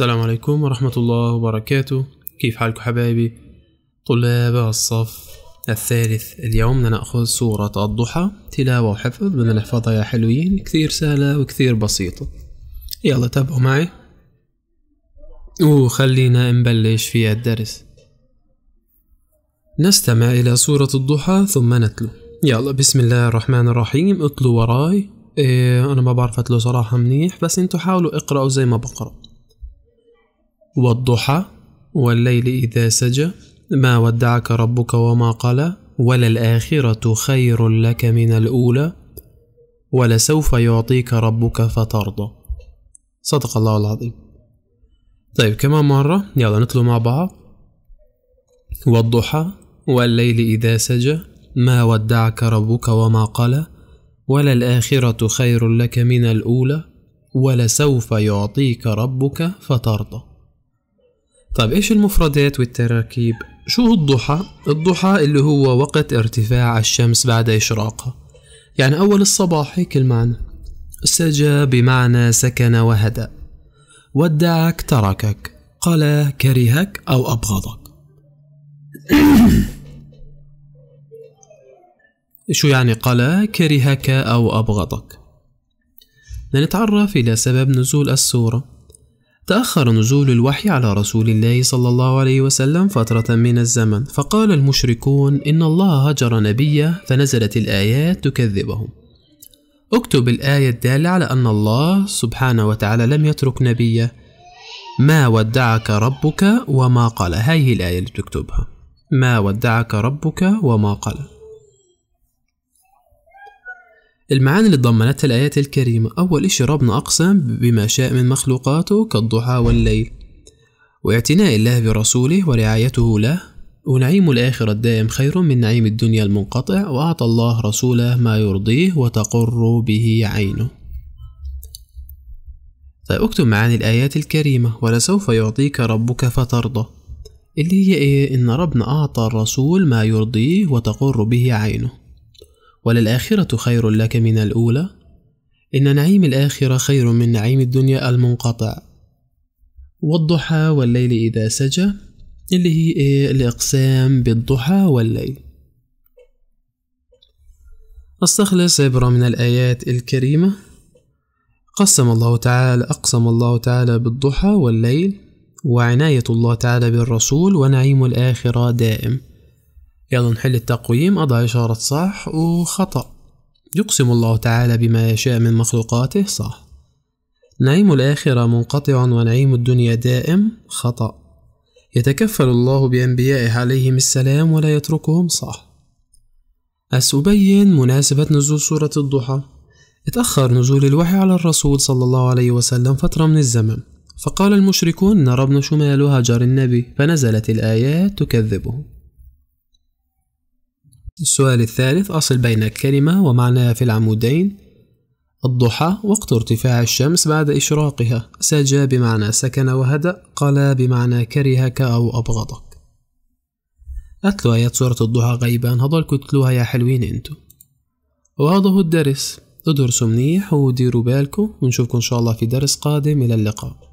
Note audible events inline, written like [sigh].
السلام عليكم ورحمة الله وبركاته كيف حالكم حبايبي طلاب الصف الثالث اليوم نأخذ سورة الضحى تلاوة وحفظ بدنا نحفظها يا حلوين كثير سهلة وكثير بسيطة يلا تابعوا معي وخلينا نبلش في الدرس نستمع إلى سورة الضحى ثم نتلو يلا بسم الله الرحمن الرحيم اطلوا وراي إيه أنا ما بعرف أتلو صراحة منيح بس انتو حاولوا اقرأوا زي ما بقرأ والضحى والليل إذا سجى ما ودعك ربك وما قلى وللآخرة خير لك من الأولى ولسوف يعطيك ربك فترضى صدق الله العظيم طيب كمان مرة يلا نتلو مع بعض والضحى والليل إذا سجى ما ودعك ربك وما قلى وللآخرة خير لك من الأولى ولسوف يعطيك ربك فترضى طيب ايش المفردات والتراكيب شو هو الضحى الضحى اللي هو وقت ارتفاع الشمس بعد اشراقها يعني اول الصباح هيك المعنى سجى بمعنى سكن وهدأ ودعك تركك قال كرهك او ابغضك [coughs] شو يعني قال كرهك أو أبغضك لنتعرف إلى سبب نزول السورة تأخر نزول الوحي على رسول الله صلى الله عليه وسلم فترة من الزمن فقال المشركون إن الله هجر نبيه فنزلت الآيات تكذبهم اكتب الآية الدالة على أن الله سبحانه وتعالى لم يترك نبيه ما ودعك ربك وما قال هذه الآية اللي تكتبها ما ودعك ربك وما قال المعاني اللي تضمنتها الآيات الكريمة أول إشي ربنا أقسم بما شاء من مخلوقاته كالضحى والليل واعتناء الله برسوله ورعايته له ونعيم الآخرة الدائم خير من نعيم الدنيا المنقطع وأعطى الله رسوله ما يرضيه وتقر به عينه طيب اكتب معاني الآيات الكريمة ولسوف يعطيك ربك فترضى اللي هي إيه إن ربنا أعطى الرسول ما يرضيه وتقر به عينه وللآخرة خير لك من الأولى إن نعيم الآخرة خير من نعيم الدنيا المنقطع والضحى والليل إذا سجى اللي هي إيه الإقسام بالضحى والليل نستخلص عبرة من الآيات الكريمة قسم الله تعالى أقسم الله تعالى بالضحى والليل وعناية الله تعالى بالرسول ونعيم الآخرة دائم يلا نحل التقويم أضع إشارة صح وخطأ يقسم الله تعالى بما يشاء من مخلوقاته صح نعيم الآخرة منقطع ونعيم الدنيا دائم خطأ يتكفل الله بأنبيائه عليهم السلام ولا يتركهم صح أسأبين مناسبة نزول سورة الضحى اتأخر نزول الوحي على الرسول صلى الله عليه وسلم فترة من الزمن فقال المشركون نرى ابن شمال هجر النبي فنزلت الآيات تكذبه السؤال الثالث أصل بين كلمة ومعناها في العمودين الضحى وقت ارتفاع الشمس بعد إشراقها سجى بمعنى سكن وهدأ قلى بمعنى كرهك أو أبغضك أتلو آيات سورة الضحى غيبا هضلكوا تتلوها يا حلوين انتو وهذا هو الدرس ادرسوا منيح وديروا بالكم ونشوفكم إن شاء الله في درس قادم إلى اللقاء